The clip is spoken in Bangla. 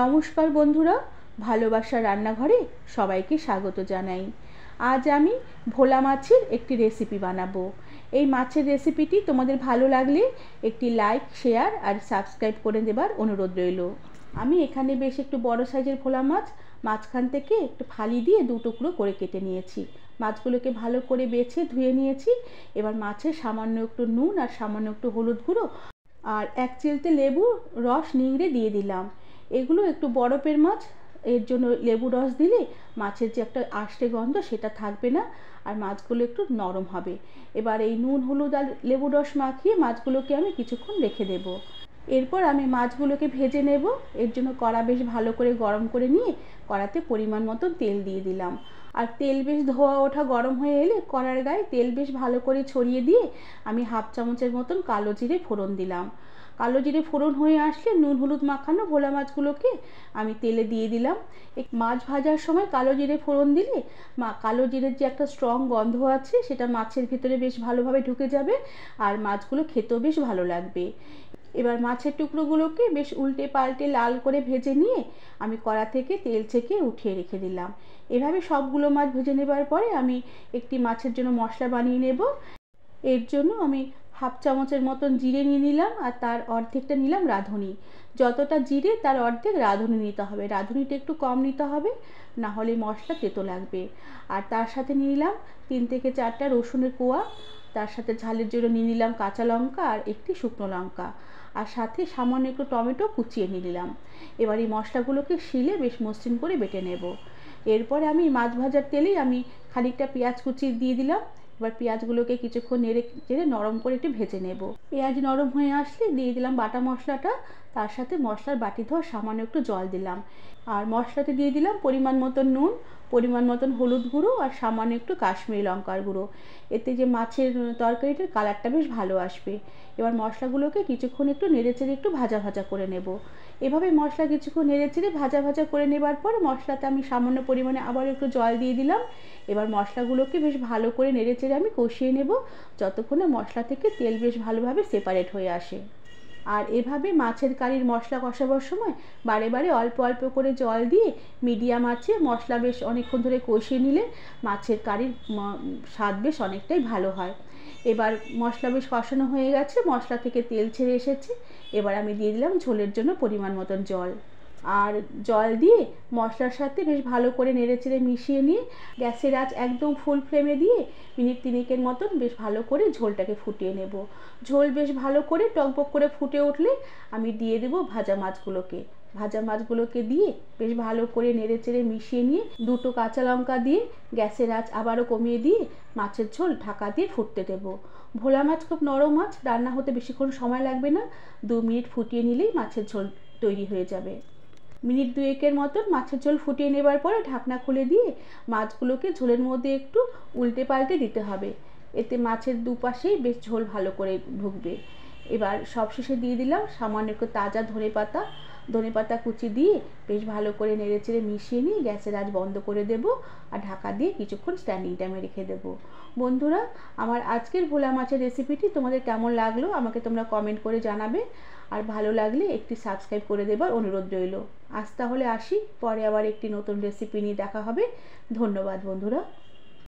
নমস্কার বন্ধুরা ভালোবাসা রান্নাঘরে সবাইকে স্বাগত জানাই আজ আমি ভোলা মাছের একটি রেসিপি বানাবো এই মাছের রেসিপিটি তোমাদের ভালো লাগলে একটি লাইক শেয়ার আর সাবস্ক্রাইব করে দেবার অনুরোধ রইল আমি এখানে বেশ একটু বড় সাইজের ভোলা মাছ মাঝখান থেকে একটু ফালি দিয়ে দু টুকরো করে কেটে নিয়েছি মাছগুলোকে ভালো করে বেছে ধুয়ে নিয়েছি এবার মাছে সামান্য একটু নুন আর সামান্য একটু হলুদ গুঁড়ো আর এক চিলতে লেবু রস নিংড়ে দিয়ে দিলাম এগুলো একটু বরফের মাছ এর জন্য লেবু রস দিলে মাছের যে একটা আষ্টে গন্ধ সেটা থাকবে না আর মাছগুলো একটু নরম হবে এবার এই নুন হলুদ আর লেবু রস মাখিয়ে মাছগুলোকে আমি কিছুক্ষণ রেখে দেব এরপর আমি মাছগুলোকে ভেজে নেব এর জন্য কড়া বেশ ভালো করে গরম করে নিয়ে কড়াতে পরিমাণ মতো তেল দিয়ে দিলাম আর তেল বেশ ধোয়া ওঠা গরম হয়ে এলে কড়ার গায়ে তেল বেশ ভালো করে ছড়িয়ে দিয়ে আমি হাফ চামচের মতন কালো জিরে ফোড়ন দিলাম কালো জিরে ফোড়ন হয়ে আসলে নুন হলুদ মাখানো ভোলা মাছগুলোকে আমি তেলে দিয়ে দিলাম মাছ ভাজার সময় কালো জিরে ফোড়ন দিলে মা কালো জিরের যে একটা স্ট্রং গন্ধ আছে সেটা মাছের ভেতরে বেশ ভালোভাবে ঢুকে যাবে আর মাছগুলো খেতেও বেশ ভালো লাগবে এবার মাছের টুকরোগুলোকে বেশ উল্টে পাল্টে লাল করে ভেজে নিয়ে আমি কড়া থেকে তেল ছেঁকে উঠিয়ে রেখে দিলাম এভাবে সবগুলো মাছ ভেজে নেবার পরে আমি একটি মাছের জন্য মশলা বানিয়ে নেব এর জন্য আমি হাফ চামচের মতন জিরে নিয়ে নিলাম আর তার অর্ধেকটা নিলাম রাঁধুনি যতটা জিরে তার অর্ধেক রাঁধুনি নিতে হবে রাঁধুনিটা একটু কম নিতে হবে না হলে মশলা তেতো লাগবে আর তার সাথে নিয়ে নিলাম তিন থেকে চারটা রসুনের কোয়া তার সাথে ঝালের জন্য নিয়ে নিলাম কাঁচা লঙ্কা আর একটি শুকনো লঙ্কা আর সাথে সামান্য একটু টমেটো কুচিয়ে নিয়ে নিলাম এবার এই মশলাগুলোকে শিলে বেশ মসৃণ করে বেটে নেব এরপরে আমি মাছ ভাজার তেলেই আমি খানিকটা পেঁয়াজ কুচি দিয়ে দিলাম এবার পেঁয়াজগুলোকে কিছুক্ষণ নেড়ে চেড়ে নরম করে একটু ভেজে নেব পেঁয়াজ নরম হয়ে আসলে দিয়ে দিলাম বাটা মশলাটা তার সাথে মশলার বাটি ধোয়া সামান্য একটু জল দিলাম আর মশলাতে দিয়ে দিলাম পরিমাণ মতো নুন পরিমাণ মতন হলুদ গুঁড়ো আর সামান্য একটু কাশ্মীরি লঙ্কার গুঁড়ো এতে যে মাছের তরকারিটার কালারটা বেশ ভালো আসবে এবার মশলাগুলোকে কিছুক্ষণ একটু চেড়ে একটু ভাজা ভাজা করে নেব এভাবে মশলা কিছুক্ষণ নেড়ে চেড়ে ভাজা ভাজা করে নেবার পর মশলাতে আমি সামান্য পরিমাণে আবার একটু জল দিয়ে দিলাম এবার মশলাগুলোকে বেশ ভালো করে নেড়ে ছেড়ে আমি কষিয়ে নেব যতক্ষণে মশলা থেকে তেল বেশ ভালোভাবে সেপারেট হয়ে আসে আর এভাবে মাছের কারির মশলা কষাবার সময় বারে বারে অল্প অল্প করে জল দিয়ে মিডিয়াম আছে মশলা বেশ অনেকক্ষণ ধরে কষিয়ে নিলে মাছের কারির স্বাদ বেশ অনেকটাই ভালো হয় এবার মশলা বেশ কষানো হয়ে গেছে মশলা থেকে তেল ছেড়ে এসেছে এবার আমি দিয়ে দিলাম ঝোলের জন্য পরিমাণ মতন জল আর জল দিয়ে মশলার সাথে বেশ ভালো করে নেড়েচেড়ে মিশিয়ে নিয়ে গ্যাসের আঁচ একদম ফুল ফ্লেমে দিয়ে মিনিট তিনেকের মতন বেশ ভালো করে ঝোলটাকে ফুটিয়ে নেব ঝোল বেশ ভালো করে টকবক করে ফুটে উঠলে আমি দিয়ে দেবো ভাজা মাছগুলোকে ভাজা মাছগুলোকে দিয়ে বেশ ভালো করে নেড়েচেড়ে মিশিয়ে নিয়ে দুটো কাঁচা লঙ্কা দিয়ে গ্যাসের আঁচ আবারও কমিয়ে দিয়ে মাছের ঝোল ঢাকা দিয়ে ফুটতে দেবো ভোলা মাছ খুব নরম মাছ রান্না হতে বেশিক্ষণ সময় লাগবে না দু মিনিট ফুটিয়ে নিলেই মাছের ঝোল তৈরি হয়ে যাবে মিনিট দুয়েকের মতন মাছের ঝোল ফুটিয়ে নেবার পরে ঢাকনা খুলে দিয়ে মাছগুলোকে ঝোলের মধ্যে একটু উল্টে পাল্টে দিতে হবে এতে মাছের দুপাশেই বেশ ঝোল ভালো করে ঢুকবে এবার সবশেষে দিয়ে দিলাম সামান্য একটু তাজা ধনে পাতা ধনে পাতা কুচি দিয়ে বেশ ভালো করে নেড়ে চেড়ে মিশিয়ে নিয়ে গ্যাসের আজ বন্ধ করে দেব আর ঢাকা দিয়ে কিছুক্ষণ স্ট্যান্ডিং টাইমে রেখে দেব বন্ধুরা আমার আজকের ভোলা মাছের রেসিপিটি তোমাদের কেমন লাগলো আমাকে তোমরা কমেন্ট করে জানাবে আর ভালো লাগলে একটি সাবস্ক্রাইব করে দেবার অনুরোধ রইল আজ তাহলে আসি পরে আবার একটি নতুন রেসিপি নিয়ে দেখা হবে ধন্যবাদ বন্ধুরা